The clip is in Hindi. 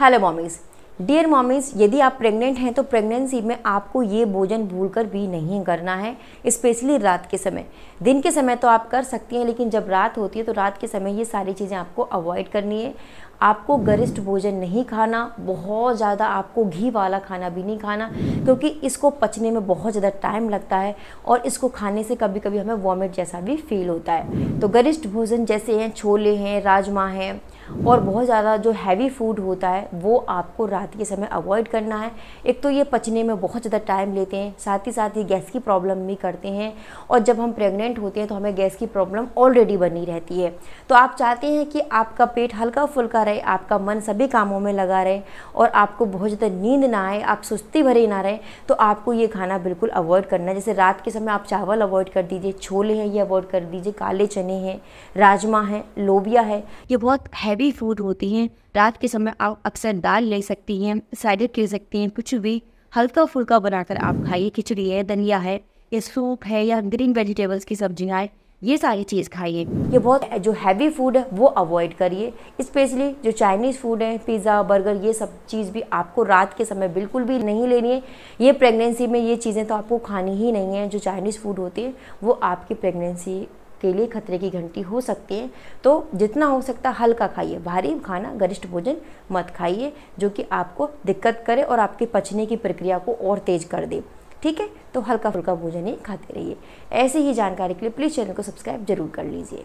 हेलो मॉमीज़ डियर मॉमीज़ यदि आप प्रेग्नेंट हैं तो प्रेगनेंसी में आपको ये भोजन भूल कर भी नहीं करना है स्पेशली रात के समय दिन के समय तो आप कर सकती हैं लेकिन जब रात होती है तो रात के समय ये सारी चीज़ें आपको अवॉइड करनी है आपको गरिष्ठ भोजन नहीं खाना बहुत ज़्यादा आपको घी वाला खाना भी नहीं खाना क्योंकि इसको पचने में बहुत ज़्यादा टाइम लगता है और इसको खाने से कभी कभी हमें वॉमिट जैसा भी फील होता है तो गरिष्ठ भोजन जैसे हैं छोले हैं राजमा हैं और बहुत ज़्यादा जो हैवी फूड होता है वो आपको रात के समय अवॉइड करना है एक तो ये पचने में बहुत ज़्यादा टाइम लेते हैं साथ ही साथ ये गैस की प्रॉब्लम भी करते हैं और जब हम प्रेग्नेंट होते हैं तो हमें गैस की प्रॉब्लम ऑलरेडी बनी रहती है तो आप चाहते हैं कि आपका पेट हल्का फुल्का रहे आपका मन सभी कामों में लगा रहे और आपको बहुत ज़्यादा नींद ना आए आप सुस्ती भरी ना रहे तो आपको ये खाना बिल्कुल अवॉइड करना है जैसे रात के समय आप चावल अवॉइड कर दीजिए छोले हैं ये अवॉइड कर दीजिए काले चने हैं राजमा है लोबिया है ये बहुत हैवी फूड होती हैं रात के समय आप अक्सर दाल ले सकती हैं साइडेड ले सकती हैं कुछ भी हल्का फुल्का बनाकर आप खाइए खिचड़ी है धनिया है या सूप है या ग्रीन वेजिटेबल्स की सब्जियाँ हैं ये सारी चीज़ खाइए ये बहुत जो हैवी फूड है वो अवॉइड करिए स्पेशली जो चाइनीज़ फूड है पिज़्ज़ा बर्गर ये सब चीज़ भी आपको रात के समय बिल्कुल भी नहीं लेनी है ये प्रेगनेंसी में ये चीज़ें तो आपको खानी ही नहीं है जो चाइनीज़ फूड होती है वो आपकी प्रेगनेंसी के लिए खतरे की घंटी हो सकती है तो जितना हो सकता हल्का खाइए भारी खाना गरिष्ठ भोजन मत खाइए जो कि आपको दिक्कत करे और आपके पचने की प्रक्रिया को और तेज़ कर दे ठीक है तो हल्का फुल्का भोजन ही खाते रहिए ऐसी ही जानकारी के लिए प्लीज़ चैनल को सब्सक्राइब जरूर कर लीजिए